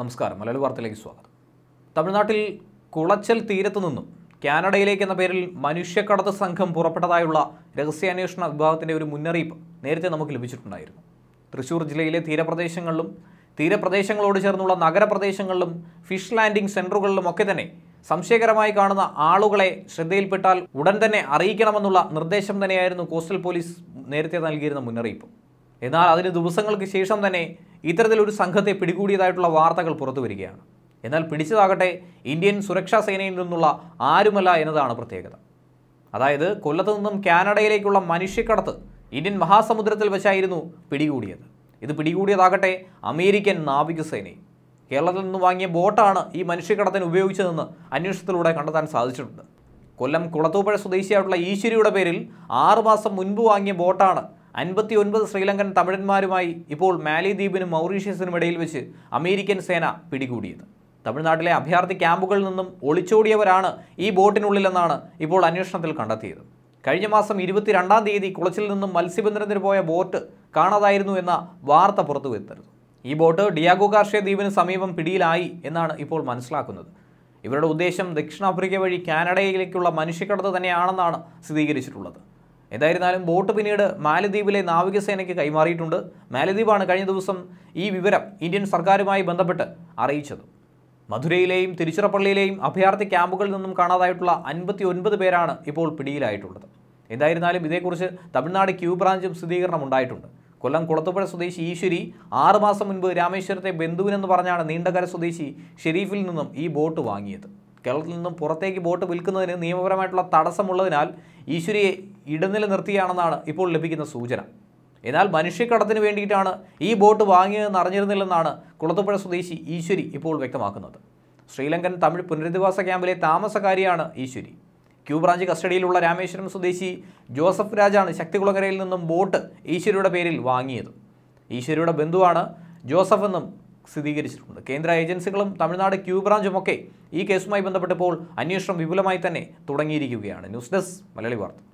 നമസ്കാരം മലയാള വാർത്തയിലേക്ക് സ്വാഗതം തമിഴ്നാട്ടിൽ കുളച്ചൽ തീരത്തു നിന്നും കാനഡയിലേക്ക് എന്ന പേരിൽ മനുഷ്യക്കടത്ത് സംഘം പുറപ്പെട്ടതായുള്ള രഹസ്യാന്വേഷണ വിഭാഗത്തിൻ്റെ ഒരു മുന്നറിയിപ്പ് നേരത്തെ നമുക്ക് ലഭിച്ചിട്ടുണ്ടായിരുന്നു തൃശ്ശൂർ ജില്ലയിലെ തീരപ്രദേശങ്ങളിലും തീരപ്രദേശങ്ങളോട് ചേർന്നുള്ള നഗരപ്രദേശങ്ങളിലും ഫിഷ് ലാൻഡിംഗ് സെൻറ്ററുകളിലും ഒക്കെ തന്നെ സംശയകരമായി കാണുന്ന ആളുകളെ ശ്രദ്ധയിൽപ്പെട്ടാൽ ഉടൻ തന്നെ അറിയിക്കണമെന്നുള്ള നിർദ്ദേശം തന്നെയായിരുന്നു കോസ്റ്റൽ പോലീസ് നേരത്തെ നൽകിയിരുന്ന മുന്നറിയിപ്പ് എന്നാൽ അതിന് ദിവസങ്ങൾക്ക് ശേഷം തന്നെ ഇത്തരത്തിലൊരു സംഘത്തെ പിടികൂടിയതായിട്ടുള്ള വാർത്തകൾ പുറത്തു വരികയാണ് എന്നാൽ പിടിച്ചതാകട്ടെ ഇന്ത്യൻ സുരക്ഷാ സേനയിൽ നിന്നുള്ള ആരുമല്ല എന്നതാണ് പ്രത്യേകത അതായത് കൊല്ലത്ത് നിന്നും കാനഡയിലേക്കുള്ള മനുഷ്യക്കടത്ത് ഇന്ത്യൻ മഹാസമുദ്രത്തിൽ വെച്ചായിരുന്നു പിടികൂടിയത് ഇത് പിടികൂടിയതാകട്ടെ അമേരിക്കൻ നാവികസേനയും കേരളത്തിൽ നിന്ന് വാങ്ങിയ ബോട്ടാണ് ഈ മനുഷ്യക്കടത്തിന് ഉപയോഗിച്ചതെന്ന് അന്വേഷണത്തിലൂടെ കണ്ടെത്താൻ സാധിച്ചിട്ടുണ്ട് കൊല്ലം കുളത്തൂപ്പുഴ സ്വദേശിയായിട്ടുള്ള ഈശ്വരിയുടെ പേരിൽ ആറുമാസം മുൻപ് വാങ്ങിയ ബോട്ടാണ് അൻപത്തി ഒൻപത് ശ്രീലങ്കൻ തമിഴന്മാരുമായി ഇപ്പോൾ മാലിദ്വീപിനും മൗറീഷ്യസിനും ഇടയിൽ വെച്ച് അമേരിക്കൻ സേന പിടികൂടിയത് തമിഴ്നാട്ടിലെ അഭയാർത്ഥി ക്യാമ്പുകളിൽ നിന്നും ഒളിച്ചോടിയവരാണ് ഈ ബോട്ടിനുള്ളിലെന്നാണ് ഇപ്പോൾ അന്വേഷണത്തിൽ കണ്ടെത്തിയത് കഴിഞ്ഞ മാസം ഇരുപത്തിരണ്ടാം തീയതി കുളച്ചിൽ നിന്നും മത്സ്യബന്ധനത്തിന് പോയ ബോട്ട് കാണാതായിരുന്നു എന്ന വാർത്ത പുറത്തു ഈ ബോട്ട് ഡിയാഗോ കാർഷിക ദ്വീപിന് സമീപം പിടിയിലായി എന്നാണ് ഇപ്പോൾ മനസ്സിലാക്കുന്നത് ഇവരുടെ ഉദ്ദേശം ദക്ഷിണാഫ്രിക്ക വഴി കാനഡയിലേക്കുള്ള മനുഷ്യക്കടത്ത് തന്നെയാണെന്നാണ് സ്ഥിരീകരിച്ചിട്ടുള്ളത് എന്തായിരുന്നാലും ബോട്ട് പിന്നീട് മാലദ്വീപിലെ നാവികസേനയ്ക്ക് കൈമാറിയിട്ടുണ്ട് മാലദ്വീപാണ് കഴിഞ്ഞ ദിവസം ഈ വിവരം ഇന്ത്യൻ സർക്കാരുമായി ബന്ധപ്പെട്ട് അറിയിച്ചത് മധുരയിലെയും തിരുച്ചിറപ്പള്ളിയിലെയും അഭയാർത്ഥി ക്യാമ്പുകളിൽ നിന്നും കാണാതായിട്ടുള്ള അൻപത്തി ഒൻപത് പേരാണ് ഇപ്പോൾ പിടിയിലായിട്ടുള്ളത് എന്തായിരുന്നാലും ഇതേക്കുറിച്ച് തമിഴ്നാട് ക്യൂ ബ്രാഞ്ചും സ്ഥിരീകരണം ഉണ്ടായിട്ടുണ്ട് കൊല്ലം കുളത്തുപുഴ സ്വദേശി ഈശ്വരി ആറുമാസം മുൻപ് രാമേശ്വരത്തെ ബന്ധുവിനെന്ന് പറഞ്ഞാണ് നീണ്ടകര സ്വദേശി ഷെരീഫിൽ നിന്നും ഈ ബോട്ട് വാങ്ങിയത് കേരളത്തിൽ നിന്നും പുറത്തേക്ക് ബോട്ട് വിൽക്കുന്നതിന് നിയമപരമായിട്ടുള്ള തടസ്സമുള്ളതിനാൽ ഈശ്വരിയെ ഇടനില നിർത്തിയാണെന്നാണ് ഇപ്പോൾ ലഭിക്കുന്ന സൂചന എന്നാൽ മനുഷ്യക്കടത്തിന് വേണ്ടിയിട്ടാണ് ഈ ബോട്ട് വാങ്ങിയതെന്ന് അറിഞ്ഞിരുന്നില്ലെന്നാണ് കുളത്തുപുഴ സ്വദേശി ഈശ്വരി ഇപ്പോൾ വ്യക്തമാക്കുന്നത് ശ്രീലങ്കൻ തമിഴ് പുനരധിവാസ ക്യാമ്പിലെ താമസക്കാരിയാണ് ഈശ്വരി ക്യൂ ബ്രാഞ്ച് കസ്റ്റഡിയിലുള്ള രാമേശ്വരം സ്വദേശി ജോസഫ് രാജാണ് ശക്തികുളങ്ങരയിൽ നിന്നും ബോട്ട് ഈശ്വരിയുടെ പേരിൽ വാങ്ങിയത് ഈശ്വരിയുടെ ബന്ധുവാണ് ജോസഫ് എന്നും സ്ഥിരീകരിച്ചിട്ടുണ്ട് കേന്ദ്ര ഏജൻസികളും തമിഴ്നാട് ക്യൂ ബ്രാഞ്ചും ഒക്കെ ഈ കേസുമായി ബന്ധപ്പെട്ടപ്പോൾ അന്വേഷണം വിപുലമായി തന്നെ തുടങ്ങിയിരിക്കുകയാണ് ന്യൂസ് ഡെസ്ക് മലയാളി വാർത്ത